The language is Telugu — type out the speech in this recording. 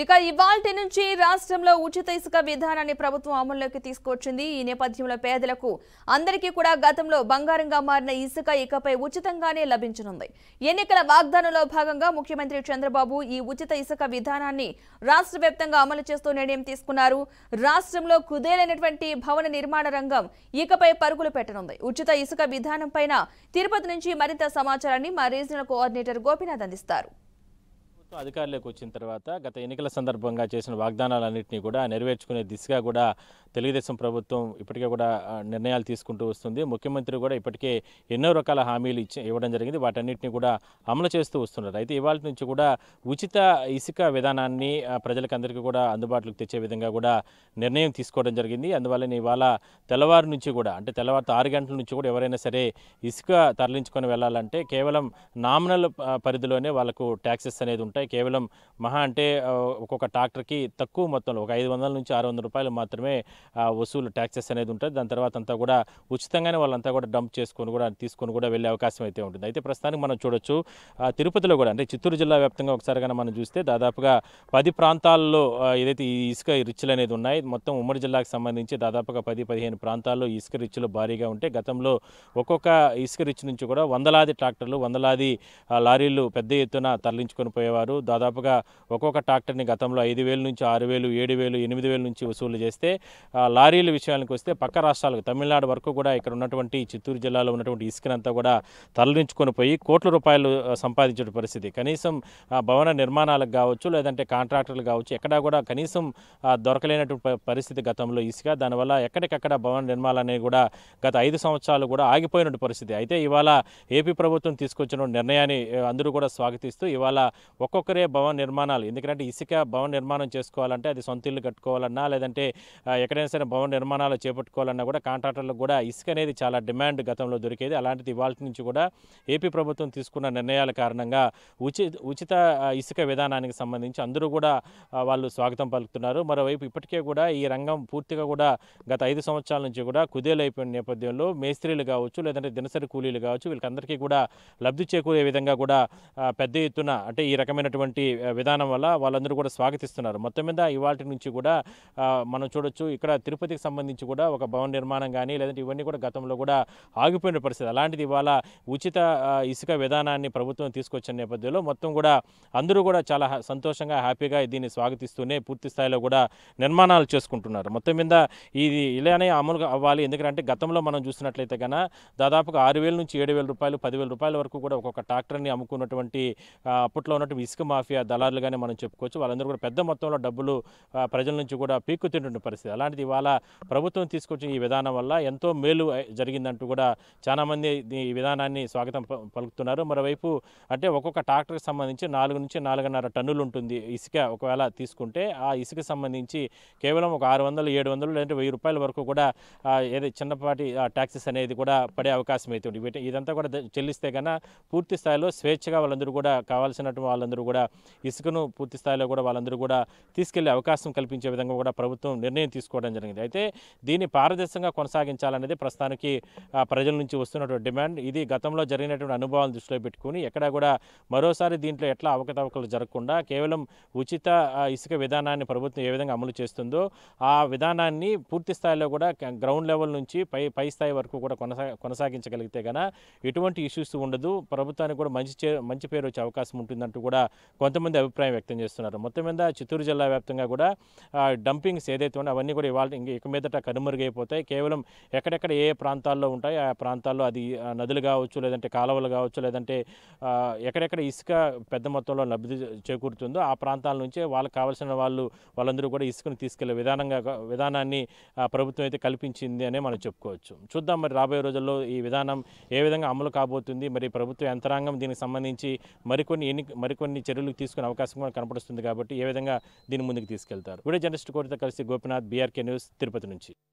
ఇక ఇవాల్టి నుంచి రాష్ట్రంలో ఉచిత ఇసుక విధానాన్ని ప్రభుత్వం అమల్లోకి తీసుకొచ్చింది ఈ నేపథ్యంలో పేదలకు అందరికీ కూడా గతంలో బంగారంగా మారిన ఇసుక ఇకపై ఉచితంగానే లభించనుంది ఎన్నికల వాగ్దానంలో భాగంగా ముఖ్యమంత్రి చంద్రబాబు ఈ ఉచిత ఇసుక విధానాన్ని రాష్ట్ర అమలు చేస్తూ నిర్ణయం తీసుకున్నారు రాష్ట్రంలో కుదేలైనటువంటి భవన నిర్మాణ రంగం ఇకపై పరుగులు పెట్టనుంది ఉచిత ఇసుక విధానం పైన తిరుపతి నుంచి మరింత సమాచారాన్ని మా రీజనల్ కోఆర్డినేటర్ గోపీనాథ్ అందిస్తారు అధికారులకు వచ్చిన తర్వాత గత ఎన్నికల సందర్భంగా చేసిన వాగ్దానాలన్నింటినీ కూడా నెరవేర్చుకునే దిశగా కూడా తెలుగుదేశం ప్రభుత్వం ఇప్పటికే కూడా నిర్ణయాలు తీసుకుంటూ వస్తుంది ముఖ్యమంత్రి కూడా ఇప్పటికే ఎన్నో రకాల హామీలు ఇచ్చి ఇవ్వడం జరిగింది వాటన్నింటినీ కూడా అమలు చేస్తూ వస్తున్నారు అయితే ఇవాళ నుంచి కూడా ఉచిత ఇసుక విధానాన్ని ప్రజలకందరికీ కూడా అందుబాటులోకి తెచ్చే విధంగా కూడా నిర్ణయం తీసుకోవడం జరిగింది అందువల్లనే ఇవాళ తెల్లవారు నుంచి కూడా అంటే తెల్లవారుతో ఆరు గంటల నుంచి కూడా ఎవరైనా సరే ఇసుక తరలించుకొని వెళ్ళాలంటే కేవలం నామినల్ పరిధిలోనే వాళ్ళకు ట్యాక్సెస్ అనేది ఉంటాయి ఉంటాయి కేవలం మహా అంటే ఒక్కొక్క ట్రాక్టర్కి తక్కువ మొత్తంలో ఒక ఐదు వందల నుంచి ఆరు వందల రూపాయలు మాత్రమే వసూలు ట్యాక్సెస్ అనేది ఉంటుంది దాని తర్వాత అంతా కూడా ఉచితంగానే వాళ్ళంతా కూడా డంప్ చేసుకొని కూడా తీసుకొని కూడా వెళ్ళే అవకాశం అయితే ఉంటుంది అయితే ప్రస్తుతానికి మనం చూడొచ్చు తిరుపతిలో కూడా అంటే చిత్తూరు జిల్లా వ్యాప్తంగా ఒకసారి కానీ మనం చూస్తే దాదాపుగా పది ప్రాంతాల్లో ఏదైతే ఈ ఇసుక రిచ్లు అనేది ఉన్నాయి మొత్తం ఉమ్మడి జిల్లాకు సంబంధించి దాదాపుగా పది పదిహేను ప్రాంతాల్లో ఇసుక రిచ్లు భారీగా ఉంటే గతంలో ఒక్కొక్క ఇసుక రిచ్ నుంచి కూడా వందలాది ట్రాక్టర్లు వందలాది లారీలు పెద్ద ఎత్తున తరలించుకొని పోయేవారు చేస్తున్నారు దాదాపుగా ఒక్కొక్క ట్రాక్టర్ని గతంలో ఐదు వేల నుంచి ఆరు వేలు ఏడు వేలు ఎనిమిది వేల నుంచి వసూలు చేస్తే లారీల విషయానికి వస్తే పక్క రాష్ట్రాలకు తమిళనాడు వరకు కూడా ఇక్కడ ఉన్నటువంటి చిత్తూరు జిల్లాలో ఉన్నటువంటి ఇసుకనంతా కూడా తరలించుకొని పోయి కోట్ల రూపాయలు సంపాదించే పరిస్థితి కనీసం భవన నిర్మాణాలకు కావచ్చు లేదంటే కాంట్రాక్టర్లు కావచ్చు ఎక్కడా కూడా కనీసం దొరకలేనటువంటి పరిస్థితి గతంలో ఇసుక దానివల్ల ఎక్కడికక్కడ భవన నిర్మాణాలు అనేవి కూడా గత ఐదు సంవత్సరాలు కూడా ఆగిపోయిన పరిస్థితి అయితే ఇవాళ ఏపీ ప్రభుత్వం తీసుకొచ్చిన నిర్ణయాన్ని అందరూ కూడా స్వాగతిస్తూ ఇవాళ ఒక్కొక్క ఒక్కొక్కరే భవన నిర్మాణాలు ఎందుకంటే ఇసుక భవన నిర్మాణం చేసుకోవాలంటే అది సొంత ఇల్లు కట్టుకోవాలన్నా లేదంటే ఎక్కడైనా సరే భవన నిర్మాణాలు చేపట్టుకోవాలన్నా కూడా కాంట్రాక్టర్లకు కూడా ఇసుక అనేది చాలా డిమాండ్ గతంలో దొరికేది అలాంటిది ఇవాళ నుంచి కూడా ఏపీ ప్రభుత్వం తీసుకున్న నిర్ణయాల కారణంగా ఉచిత ఉచిత ఇసుక విధానానికి సంబంధించి అందరూ కూడా వాళ్ళు స్వాగతం పలుకుతున్నారు మరోవైపు ఇప్పటికే కూడా ఈ రంగం పూర్తిగా కూడా గత ఐదు సంవత్సరాల నుంచి కూడా కుదేలైపోయిన నేపథ్యంలో మేస్త్రీలు కావచ్చు లేదంటే దినసరి కూలీలు కావచ్చు వీళ్ళకందరికీ కూడా లబ్ధి చేకూరే విధంగా కూడా పెద్ద ఎత్తున అంటే ఈ రకమైన చేసినటువంటి విధానం వల్ల వాళ్ళందరూ కూడా స్వాగతిస్తున్నారు మొత్తం మీద ఇవాటి నుంచి కూడా మనం చూడొచ్చు ఇక్కడ తిరుపతికి సంబంధించి కూడా ఒక భవన నిర్మాణం కానీ లేదంటే ఇవన్నీ కూడా గతంలో కూడా ఆగిపోయిన పరిస్థితి అలాంటిది ఇవాళ ఉచిత ఇసుక విధానాన్ని ప్రభుత్వం తీసుకొచ్చిన నేపథ్యంలో మొత్తం కూడా అందరూ కూడా చాలా సంతోషంగా హ్యాపీగా దీన్ని స్వాగతిస్తూనే పూర్తి స్థాయిలో కూడా నిర్మాణాలు చేసుకుంటున్నారు మొత్తం మీద ఇది ఇలానే అమలు అవ్వాలి ఎందుకంటే గతంలో మనం చూసినట్లయితే కనుక దాదాపుగా ఆరు వేల నుంచి ఏడు వేల రూపాయలు పదివేల రూపాయల వరకు కూడా ఒక్కొక్క ట్రాక్టర్ని అమ్ముకున్నటువంటి అప్పట్లో ఉన్నటువంటి ఇసుక మాఫియా దళారులుగానే మనం చెప్పుకోవచ్చు వాళ్ళందరూ కూడా పెద్ద మొత్తంలో డబ్బులు ప్రజల నుంచి కూడా పీక్కుతింటున్న పరిస్థితి అలాంటిది ఇవాళ ప్రభుత్వం తీసుకొచ్చిన ఈ విధానం వల్ల ఎంతో మేలు జరిగిందంటూ కూడా చాలామంది ఈ విధానాన్ని స్వాగతం పలుకుతున్నారు మరోవైపు అంటే ఒక్కొక్క ట్రాక్టర్కి సంబంధించి నాలుగు నుంచి నాలుగున్నర టన్నులు ఉంటుంది ఇసుక ఒకవేళ తీసుకుంటే ఆ ఇసుక సంబంధించి కేవలం ఒక ఆరు వందలు ఏడు వందలు లేదంటే వెయ్యి రూపాయల వరకు కూడా ఏదైతే చిన్నపాటి ట్యాక్సెస్ అనేది కూడా పడే అవకాశం అవుతుంది ఇదంతా కూడా చెల్లిస్తే కన్నా పూర్తి స్థాయిలో స్వేచ్ఛగా వాళ్ళందరూ కూడా కావాల్సినట్టు వాళ్ళందరూ వాళ్ళందరూ కూడా ఇసుకను పూర్తి స్థాయిలో కూడా వాళ్ళందరూ కూడా తీసుకెళ్లే అవకాశం కల్పించే విధంగా కూడా ప్రభుత్వం నిర్ణయం తీసుకోవడం జరిగింది అయితే దీన్ని పారదర్శకంగా కొనసాగించాలనేది ప్రస్తుతానికి ప్రజల నుంచి వస్తున్నటువంటి డిమాండ్ ఇది గతంలో జరిగినటువంటి అనుభవాలను దృష్టిలో పెట్టుకుని ఎక్కడా కూడా మరోసారి దీంట్లో ఎట్లా అవకతవకలు జరగకుండా కేవలం ఉచిత ఇసుక విధానాన్ని ప్రభుత్వం ఏ విధంగా అమలు చేస్తుందో ఆ విధానాన్ని పూర్తి స్థాయిలో కూడా గ్రౌండ్ లెవెల్ నుంచి పై పై స్థాయి వరకు కూడా కొనసా కొనసాగించగలిగితే కనుక ఎటువంటి ఇష్యూస్ ఉండదు ప్రభుత్వానికి కూడా మంచి మంచి పేరు వచ్చే అవకాశం ఉంటుందంటూ కూడా కొంతమంది అభిప్రాయం వ్యక్తం చేస్తున్నారు మొత్తం మీద చిత్తూరు జిల్లా వ్యాప్తంగా కూడా డంపింగ్స్ ఏదైతే ఉన్నాయో అవన్నీ కూడా ఇవాళ ఇక మీదట కనుమరుగైపోతాయి కేవలం ఎక్కడెక్కడ ఏ ప్రాంతాల్లో ఉంటాయో ఆ ప్రాంతాల్లో అది నదులు కావచ్చు లేదంటే కాలువలు కావచ్చు లేదంటే ఎక్కడెక్కడ ఇసుక పెద్ద మొత్తంలో లబ్ధి చేకూరుతుందో ఆ ప్రాంతాల నుంచే వాళ్ళకి కావాల్సిన వాళ్ళు వాళ్ళందరూ కూడా ఇసుకను తీసుకెళ్లే విధానంగా విధానాన్ని ప్రభుత్వం అయితే కల్పించింది అనే మనం చెప్పుకోవచ్చు చూద్దాం మరి రాబోయే రోజుల్లో ఈ విధానం ఏ విధంగా అమలు కాబోతుంది మరి ప్రభుత్వ యంత్రాంగం దీనికి సంబంధించి మరికొన్ని ఎన్ని మరికొన్ని కొన్ని చర్యలు తీసుకునే అవకాశం కూడా కనపడుస్తుంది కాబట్టి ఏ విధంగా దీని ముందుకు తీసుకెళ్తారు విడే జర్నలిస్ట్ కోరితో కలిసి గోపినాథ్ బీఆర్కే న్యూస్ తిరుపతి నుంచి